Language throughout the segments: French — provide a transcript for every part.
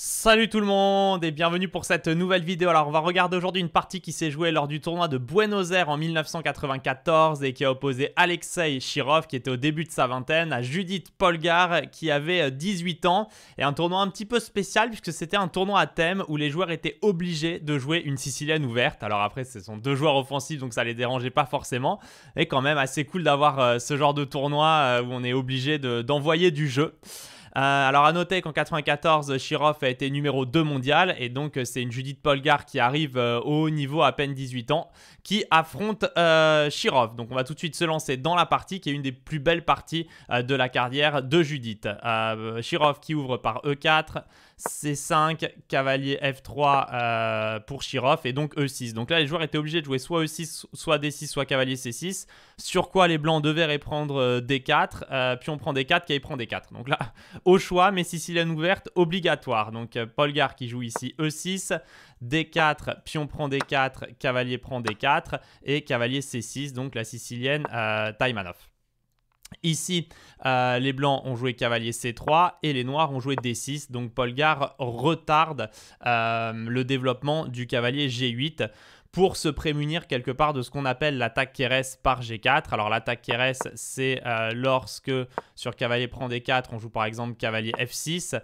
Salut tout le monde et bienvenue pour cette nouvelle vidéo. Alors on va regarder aujourd'hui une partie qui s'est jouée lors du tournoi de Buenos Aires en 1994 et qui a opposé Alexei Shirov qui était au début de sa vingtaine à Judith Polgar qui avait 18 euh, ans et un tournoi un petit peu spécial puisque c'était un tournoi à thème où les joueurs étaient obligés de jouer une Sicilienne ouverte. Alors après ce sont deux joueurs offensifs donc ça les dérangeait pas forcément Et quand même assez cool d'avoir euh, ce genre de tournoi euh, où on est obligé d'envoyer du jeu. Euh, alors à noter qu'en 94, Shirov a été numéro 2 mondial et donc euh, c'est une Judith Polgar qui arrive euh, au haut niveau à, peine 18 ans qui affronte Shirov. Donc on va tout de suite se lancer dans la partie qui est une des plus belles parties de la carrière de Judith. Shirov qui ouvre par E4. C5, cavalier F3 euh, pour Chiroff et donc E6. Donc là, les joueurs étaient obligés de jouer soit E6, soit D6, soit cavalier C6. Sur quoi les blancs devaient reprendre euh, D4, euh, puis on prend D4, Kay prend D4. Donc là, au choix, mais Sicilienne ouverte, obligatoire. Donc Polgar qui joue ici E6, D4, pion prend D4, cavalier prend D4 et cavalier C6. Donc la Sicilienne Taïmanov. Ici, euh, les blancs ont joué cavalier C3 et les noirs ont joué D6. Donc Polgar retarde euh, le développement du cavalier G8 pour se prémunir quelque part de ce qu'on appelle l'attaque Keres par G4. Alors l'attaque Keres, c'est euh, lorsque sur cavalier prend D4, on joue par exemple cavalier F6,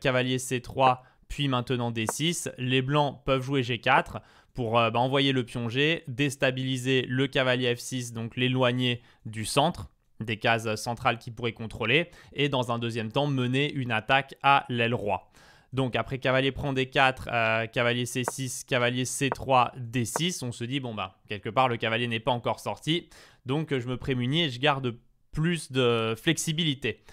cavalier C3, puis maintenant D6. Les blancs peuvent jouer G4 pour bah, envoyer le pion G, déstabiliser le cavalier F6, donc l'éloigner du centre des cases centrales qu'il pourrait contrôler, et dans un deuxième temps mener une attaque à l'aile roi. Donc après cavalier prend d4, euh, cavalier c6, cavalier c3, d6, on se dit bon bah quelque part le cavalier n'est pas encore sorti, donc je me prémunis et je garde plus de flexibilité.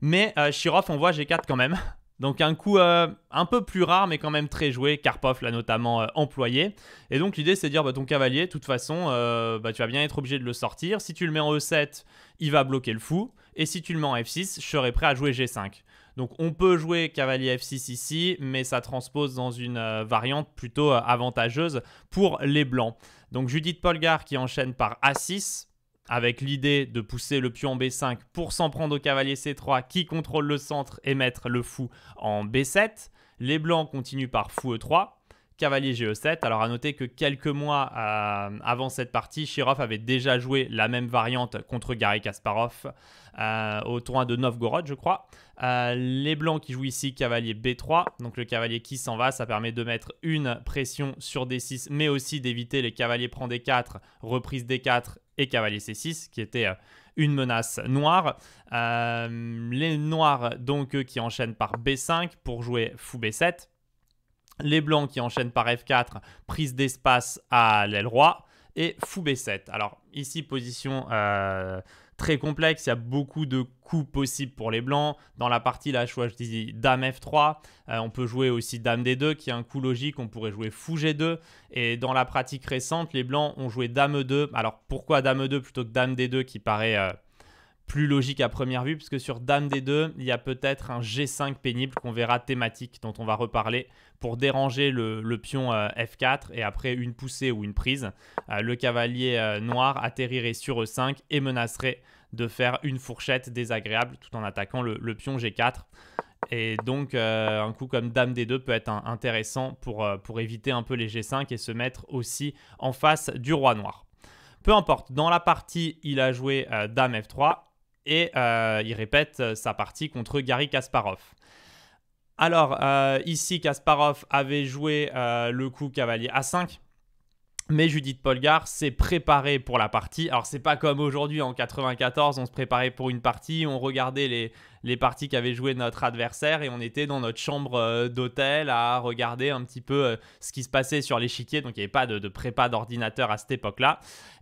Mais euh, on voit g4 quand même, donc un coup euh, un peu plus rare mais quand même très joué, Karpov l'a notamment euh, employé. Et donc l'idée c'est de dire bah, ton cavalier, de toute façon, euh, bah, tu vas bien être obligé de le sortir. Si tu le mets en E7, il va bloquer le fou. Et si tu le mets en F6, je serai prêt à jouer G5. Donc on peut jouer cavalier F6 ici, mais ça transpose dans une variante plutôt avantageuse pour les blancs. Donc Judith Polgar qui enchaîne par A6, avec l'idée de pousser le pion en B5 pour s'en prendre au cavalier C3 qui contrôle le centre et mettre le fou en B7. Les blancs continuent par fou E3, cavalier GE7. Alors à noter que quelques mois euh, avant cette partie, Shirov avait déjà joué la même variante contre Garry Kasparov euh, au tournoi de Novgorod, je crois. Euh, les blancs qui jouent ici cavalier B3, donc le cavalier qui s'en va, ça permet de mettre une pression sur D6, mais aussi d'éviter les cavaliers prend D4, reprise D4 et cavalier C6 qui était euh, une menace noire. Euh, les noirs donc eux, qui enchaînent par B5 pour jouer fou B7. Les blancs qui enchaînent par F4, prise d'espace à l'aile roi et fou B7. Alors ici position euh, très complexe. Il y a beaucoup de coups possibles pour les blancs. Dans la partie, là, je, vois, dame F3. Euh, on peut jouer aussi dame D2, qui est un coup logique. On pourrait jouer fou G2. Et dans la pratique récente, les blancs ont joué dame E2. Alors pourquoi dame E2 plutôt que dame D2 qui paraît. Euh, plus logique à première vue, puisque sur Dame des deux, il y a peut-être un G5 pénible qu'on verra thématique, dont on va reparler, pour déranger le, pion euh, F4 et après une poussée ou une prise. Euh, le cavalier euh, noir atterrirait sur E5 et menacerait de faire une fourchette désagréable tout en attaquant le, pion G4. Et donc, un coup comme Dame des deux peut être intéressant pour, pour éviter un peu les G5 et se mettre aussi en face du roi noir. Peu importe, dans la partie, il a joué Dame F3 et euh, il répète euh, sa partie contre Gary Kasparov. Alors euh, ici, Kasparov avait joué le coup cavalier A5. Mais Judith Polgar s'est préparée pour la partie. Alors c'est pas comme aujourd'hui en 94, on se préparait pour une partie, on regardait les, les parties qu'avait jouées notre adversaire et on était dans notre chambre euh, d'hôtel à regarder un petit peu euh, ce qui se passait sur l'échiquier. Donc il n'y avait pas de, prépa d'ordinateur à cette époque-là.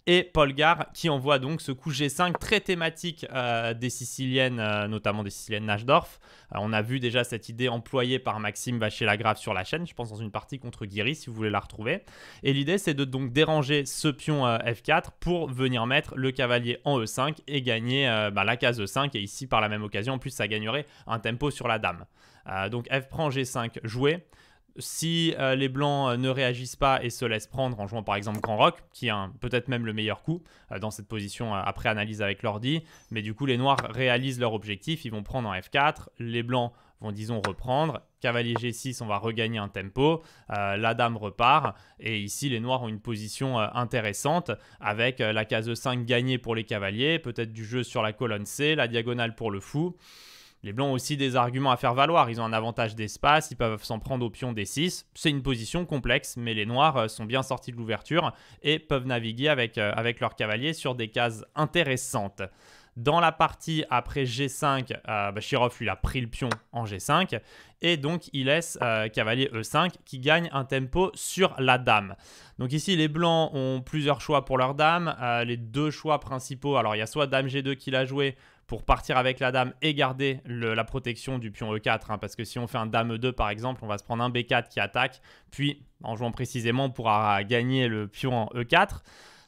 Et Polgar qui envoie donc ce coup G5 très thématique euh, des Siciliennes, notamment des Siciliennes Nashdorf on a vu déjà cette idée employée par Maxime Vacher-Lagrave sur la chaîne, je pense dans une partie contre Guiri si vous voulez la retrouver. Et l'idée c'est de donc déranger ce pion euh, F4 pour venir mettre le cavalier en E5 et gagner euh, bah, la case E5 et ici par la même occasion en plus ça gagnerait un tempo sur la dame. Euh, donc F prend G5 joué si euh, les Blancs euh, ne réagissent pas et se laissent prendre en jouant par exemple Grand Rock, qui est peut-être même le meilleur coup euh, dans cette position après analyse avec l'ordi, mais du coup les Noirs réalisent leur objectif, ils vont prendre en F4, les Blancs vont disons reprendre, cavalier G6 on va regagner un tempo, la dame repart, et ici les Noirs ont une position intéressante avec la case 5 gagnée pour les cavaliers, peut-être du jeu sur la colonne C, la diagonale pour le fou. Les Blancs ont aussi des arguments à faire valoir. Ils ont un avantage d'espace, ils peuvent s'en prendre au pion des 6. C'est une position complexe, mais les Noirs euh, sont bien sortis de l'ouverture et peuvent naviguer avec, euh, avec leurs cavaliers sur des cases intéressantes. Dans la partie après G5, euh, bah, Shirov lui a pris le pion en G5 et donc il laisse euh, cavalier E5 qui gagne un tempo sur la dame. Donc ici les blancs ont plusieurs choix pour leur dame, les deux choix principaux, alors il y a soit dame G2 qu'il a joué pour partir avec la dame et garder la protection du pion E4. Hein, parce que si on fait un dame E2 par exemple, on va se prendre un B4 qui attaque, puis en jouant précisément, on pourra gagner le pion en E4.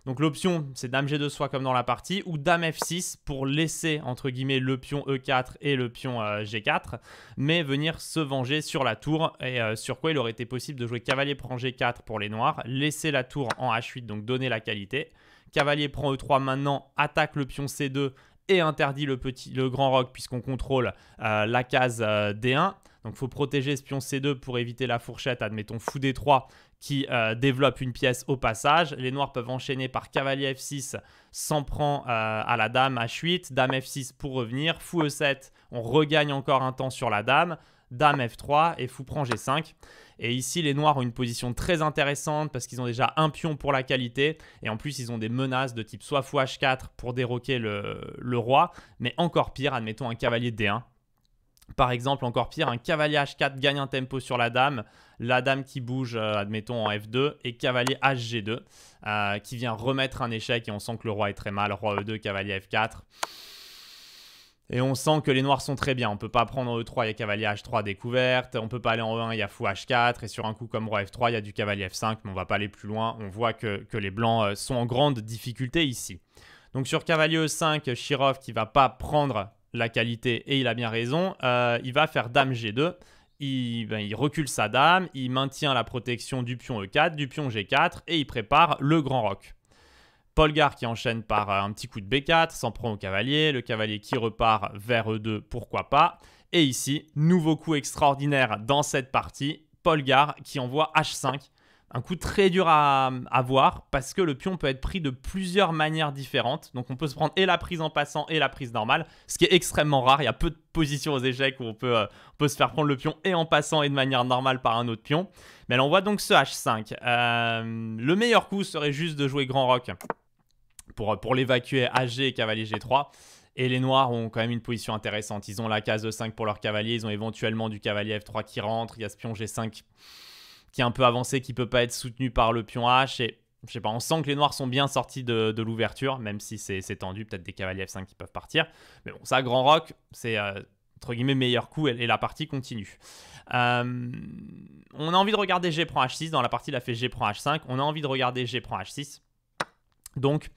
Donc l'option, c'est dame G2 soit comme dans la partie, ou dame F6 pour laisser entre guillemets le pion E4 et le pion euh, G4, mais venir se venger sur la tour, et euh, sur quoi il aurait été possible de jouer cavalier prend G4 pour les noirs, laisser la tour en H8, donc donner la qualité. Cavalier prend E3 maintenant, attaque le pion C2, et interdit le, petit, le grand roc puisqu'on contrôle euh, la case euh, D1. Donc il faut protéger Spion C2 pour éviter la fourchette, admettons fou D3 qui euh, développe une pièce au passage. Les noirs peuvent enchaîner par cavalier F6, s'en prend à la dame H8, dame F6 pour revenir, fou E7, on regagne encore un temps sur la dame. Dame F3 et fou prend G5. Et ici, les noirs ont une position très intéressante parce qu'ils ont déjà un pion pour la qualité. Et en plus, ils ont des menaces de type soit fou H4 pour déroquer le, roi, mais encore pire, admettons un cavalier D1 par exemple, encore pire, un cavalier H4 gagne un tempo sur la dame, la dame qui bouge, euh, admettons, en F2, et cavalier HG2, euh, qui vient remettre un échec, et on sent que le roi est très mal, roi E2, cavalier F4. Et on sent que les noirs sont très bien. On peut pas prendre en E3, il y a cavalier H3 découverte. On peut pas aller en E1, il y a fou H4. Et sur un coup comme roi F3, il y a du cavalier F5. Mais on va pas aller plus loin. On voit que, les blancs euh, sont en grande difficulté ici. Donc sur cavalier E5, Shirov qui va pas prendre la qualité, et il a bien raison, euh, il va faire dame G2. Il, ben, il, recule sa dame, il maintient la protection du pion E4, du pion G4, et il prépare le grand roc. Polgar qui enchaîne par euh, un petit coup de B4, s'en prend au cavalier, le cavalier qui repart vers E2, pourquoi pas. Et ici, nouveau coup extraordinaire dans cette partie, Polgar qui envoie H5. Un coup très dur à, voir parce que le pion peut être pris de plusieurs manières différentes. Donc on peut se prendre et la prise en passant et la prise normale, ce qui est extrêmement rare. Il y a peu de positions aux échecs où on peut, euh, peut se faire prendre le pion et en passant et de manière normale par un autre pion. Mais elle on voit donc ce H5. Euh, le meilleur coup serait juste de jouer Grand rock euh, pour, l'évacuer AG et cavalier G3. Et les noirs ont quand même une position intéressante. Ils ont la case E5 pour leur cavalier, ils ont éventuellement du cavalier F3 qui rentre, il y a ce pion G5 qui est un peu avancé, qui peut pas être soutenu par le pion H. Et je sais pas, on sent que les noirs sont bien sortis de, l'ouverture, même si c'est tendu, peut-être des cavaliers F5 qui peuvent partir. Mais bon, ça, Grand Rock, c'est euh, entre guillemets meilleur coup et, la partie continue. Euh, on a envie de regarder G prend H6, dans la partie il a fait G prend H5, on a envie de regarder G prend H6. Donc,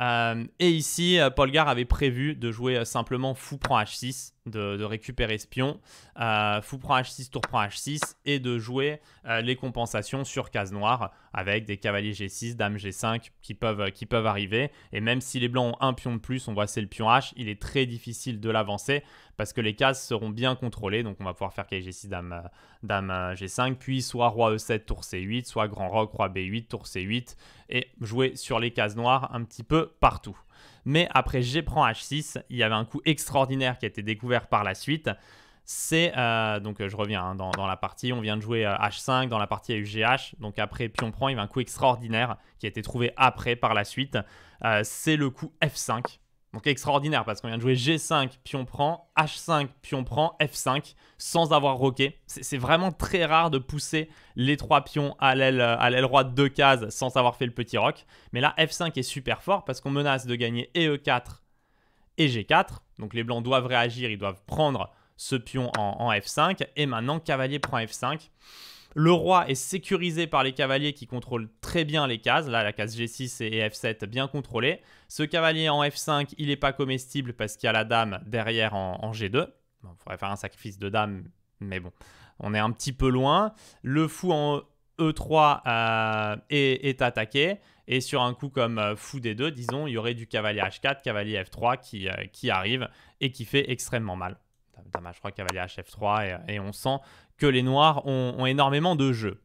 euh, et ici, euh, Polgar avait prévu de jouer euh, simplement fou prend h6 de, récupérer ce pion, euh, fou prend h6, tour prend h6, et de jouer euh, les compensations sur case noire avec des cavaliers g6, dame g5 qui peuvent, arriver. Et même si les blancs ont un pion de plus, on voit c'est le pion h, il est très difficile de l'avancer parce que les cases seront bien contrôlées. Donc on va pouvoir faire cavalier g6, dame, euh, dame g5, puis soit roi e7, tour c8, soit grand roc, roi b8, tour c8, et jouer sur les cases noires un petit peu partout. Mais après G prend H6, il y avait un coup extraordinaire qui a été découvert par la suite. C'est, euh, donc euh, je reviens hein, dans, la partie, on vient de jouer H5, euh, dans la partie à UGH, donc après pion prend, il y avait un coup extraordinaire qui a été trouvé après par la suite. c'est le coup F5 donc extraordinaire parce qu'on vient de jouer G5, pion prend, H5, pion prend, F5 sans avoir roqué. C'est vraiment très rare de pousser les trois pions à l'aile droite de deux cases sans avoir fait le petit rock. Mais là, F5 est super fort parce qu'on menace de gagner E4 et e G4. Donc les blancs doivent réagir, ils doivent prendre ce pion en, en F5. Et maintenant, cavalier prend F5. Le roi est sécurisé par les cavaliers qui contrôlent très bien les cases. Là, la case G6 et F7 bien contrôlées. Ce cavalier en F5, il n'est pas comestible parce qu'il y a la dame derrière en, G2. Il faudrait faire un sacrifice de dame, mais bon, on est un petit peu loin. Le fou en E3 euh, est, attaqué. Et sur un coup comme euh, fou D2, disons, il y aurait du cavalier H4, cavalier F3 euh, qui arrive et qui fait extrêmement mal qu'il match 3 cavalier HF3 et, on sent que les Noirs ont, énormément de jeux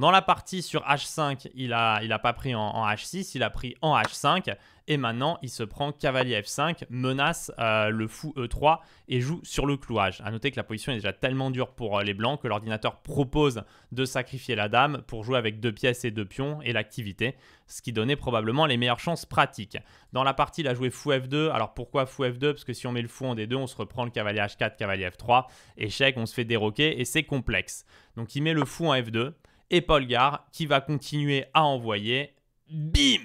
dans la partie sur H5, il n'a il a pas pris en, H6, il a pris en H5. Et maintenant, il se prend cavalier F5, menace euh, le fou E3 et joue sur le clouage. À noter que la position est déjà tellement dure pour euh, les blancs que l'ordinateur propose de sacrifier la dame pour jouer avec deux pièces et deux pions et l'activité, ce qui donnait probablement les meilleures chances pratiques. Dans la partie, il a joué fou F2. Alors pourquoi fou F2 Parce que si on met le fou en D2, on se reprend le cavalier H4, cavalier F3, échec, on se fait déroquer et c'est complexe. Donc il met le fou en F2 et Paul qui va continuer à envoyer. Bim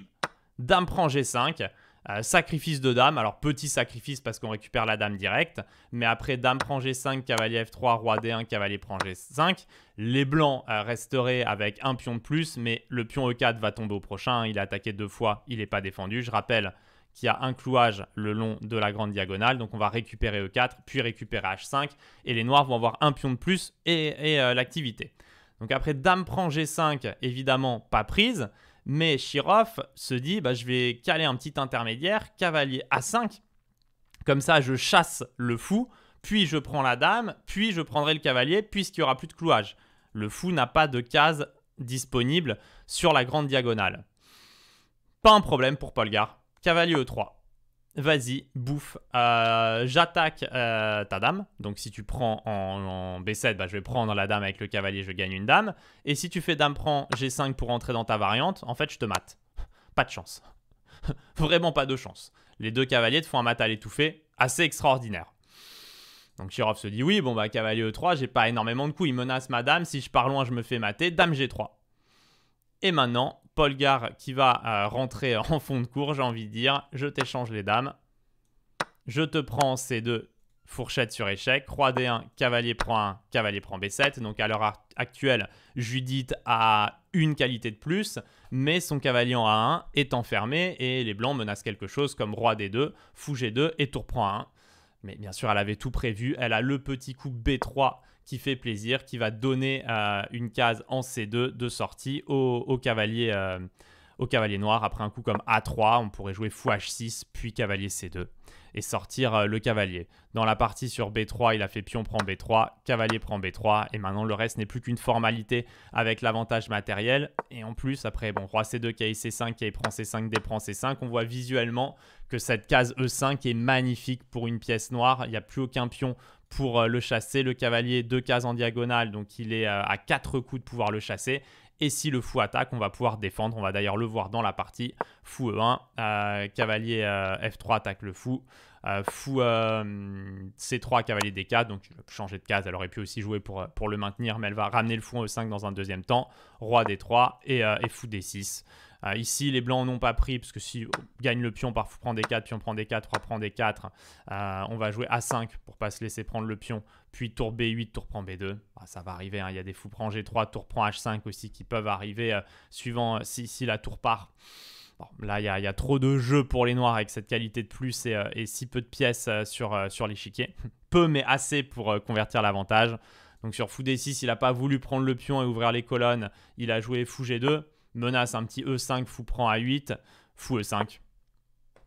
Dame prend G5. Euh, sacrifice de dame, alors petit sacrifice parce qu'on récupère la dame directe, mais après dame prend g5, cavalier f3, roi d1, cavalier prend g5, les blancs euh, resteraient avec un pion de plus, mais le pion e4 va tomber au prochain, il a attaqué deux fois, il n'est pas défendu. Je rappelle qu'il y a un clouage le long de la grande diagonale, donc on va récupérer e4, puis récupérer h5, et les noirs vont avoir un pion de plus et, et euh, l'activité. Donc après, dame prend G5, évidemment pas prise. Mais Shirov se dit, bah, je vais caler un petit intermédiaire, cavalier A5. Comme ça, je chasse le fou, puis je prends la dame, puis je prendrai le cavalier, puisqu'il n'y aura plus de clouage. Le fou n'a pas de case disponible sur la grande diagonale. Pas un problème pour Polgar. Cavalier E3 vas-y, bouffe, euh, j'attaque euh, ta dame. Donc si tu prends en, B7, bah, je vais prendre la dame avec le cavalier, je gagne une dame. Et si tu fais dame prend G5 pour entrer dans ta variante, en fait je te mate. Pas de chance. Vraiment pas de chance. Les deux cavaliers te font un mat à l'étouffée assez extraordinaire. Donc Chirov se dit oui, bon bah cavalier E3, j'ai pas énormément de coups, il menace ma dame, si je pars loin je me fais mater, dame G3. Et maintenant, Polgar qui va euh, rentrer en fond de cours, j'ai envie de dire. Je t'échange les dames. Je te prends ces deux fourchettes sur échec. Roi D1, cavalier prend 1, cavalier prend B7. Donc à l'heure actuelle, Judith a une qualité de plus, mais son cavalier en A1 est enfermé et les blancs menacent quelque chose comme roi D2, fou G2 et tour prend 1. Mais bien sûr, elle avait tout prévu. Elle a le petit coup B3 qui fait plaisir, qui va donner une case en C2 de sortie au, cavalier, euh, au cavalier noir. Après un coup comme A3, on pourrait jouer fou h 6 puis cavalier C2 et sortir euh, le cavalier. Dans la partie sur B3, il a fait pion prend B3, cavalier prend B3, et maintenant le reste n'est plus qu'une formalité avec l'avantage matériel. Et en plus, après, bon, roi C2, kic C5, K prend C5, D prend C5, on voit visuellement que cette case E5 est magnifique pour une pièce noire. Il n'y a plus aucun pion pour euh, le chasser. Le cavalier, deux cases en diagonale, donc il est euh, à quatre coups de pouvoir le chasser. Et si le fou attaque, on va pouvoir défendre. On va d'ailleurs le voir dans la partie. Fou E1, euh, cavalier F3 attaque le fou. fou C3, cavalier D4. Donc changer de case. Elle aurait pu aussi jouer pour, pour le maintenir, mais elle va ramener le fou en E5 dans un deuxième temps. Roi D3 et fou D6. Euh, ici, les blancs n'ont pas pris, parce que si on gagne le pion, par fou prend des 4, puis on prend des 4, on prend des 4. Euh, on va jouer A5 pour pas se laisser prendre le pion, puis tour B8, tour prend B2. Ah, ça va arriver, hein. il y a des fous prend G3, tour prend H5 aussi qui peuvent arriver euh, suivant si, si, la tour part. là, il y, a trop de jeux pour les noirs avec cette qualité de plus et, si peu de pièces sur, sur l'échiquier. Peu, mais assez pour convertir l'avantage. Donc sur fou D6, il n'a pas voulu prendre le pion et ouvrir les colonnes. Il a joué fou G2 menace un petit E5, fou prend A8, fou E5,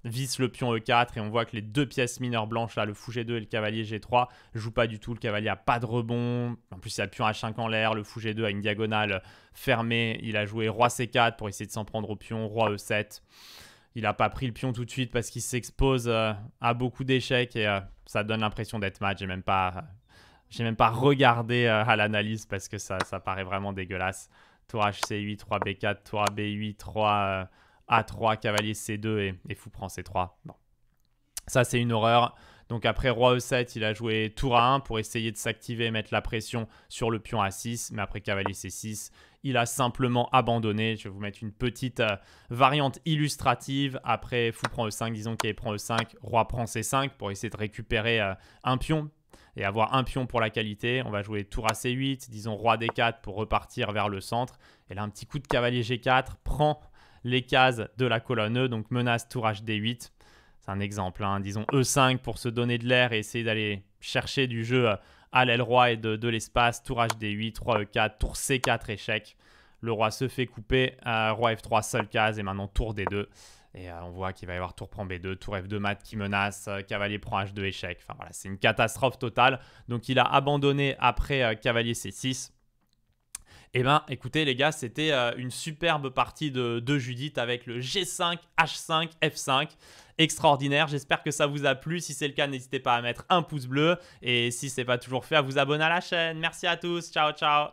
visse le pion E4 et on voit que les deux pièces mineures blanches, là, le fou G2 et le cavalier G3, jouent pas du tout, le cavalier a pas de rebond, en plus il a le pion H5 en l'air, le fou G2 a une diagonale fermée, il a joué roi C4 pour essayer de s'en prendre au pion, roi E7. Il n'a pas pris le pion tout de suite parce qu'il s'expose euh, à beaucoup d'échecs et euh, ça donne l'impression d'être match. J'ai même pas, euh, même pas regardé à l'analyse parce que ça, ça paraît vraiment dégueulasse. Tour HC8, 3 B4, tour B8, 3 A3, cavalier C2 et, fou prend C3. Bon. Ça, c'est une horreur. Donc après roi E7, il a joué tour A1 pour essayer de s'activer et mettre la pression sur le pion A6. Mais après cavalier C6, il a simplement abandonné. Je vais vous mettre une petite euh, variante illustrative. Après fou prend E5, disons qu'il prend E5, roi prend C5 pour essayer de récupérer euh, un pion et avoir un pion pour la qualité. On va jouer tour à C8, disons roi D4 pour repartir vers le centre. Et là, un petit coup de cavalier G4 prend les cases de la colonne E, donc menace tour HD8. C'est un exemple, hein. disons E5 pour se donner de l'air et essayer d'aller chercher du jeu euh, à l'aile roi et de, l'espace. Tour HD8, 3 E4, tour C4, échec. Le roi se fait couper, euh, roi F3, seule case, et maintenant tour D2. Et euh, on voit qu'il va y avoir tour prend B2, tour F2 mat qui menace, euh, cavalier prend H2 échec. Enfin voilà, c'est une catastrophe totale. Donc il a abandonné après euh, cavalier C6. Eh ben, écoutez les gars, c'était une superbe partie de, de Judith avec le G5, H5, F5 extraordinaire. J'espère que ça vous a plu. Si c'est le cas, n'hésitez pas à mettre un pouce bleu. Et si ce n'est pas toujours fait, à vous abonner à la chaîne. Merci à tous. Ciao, ciao.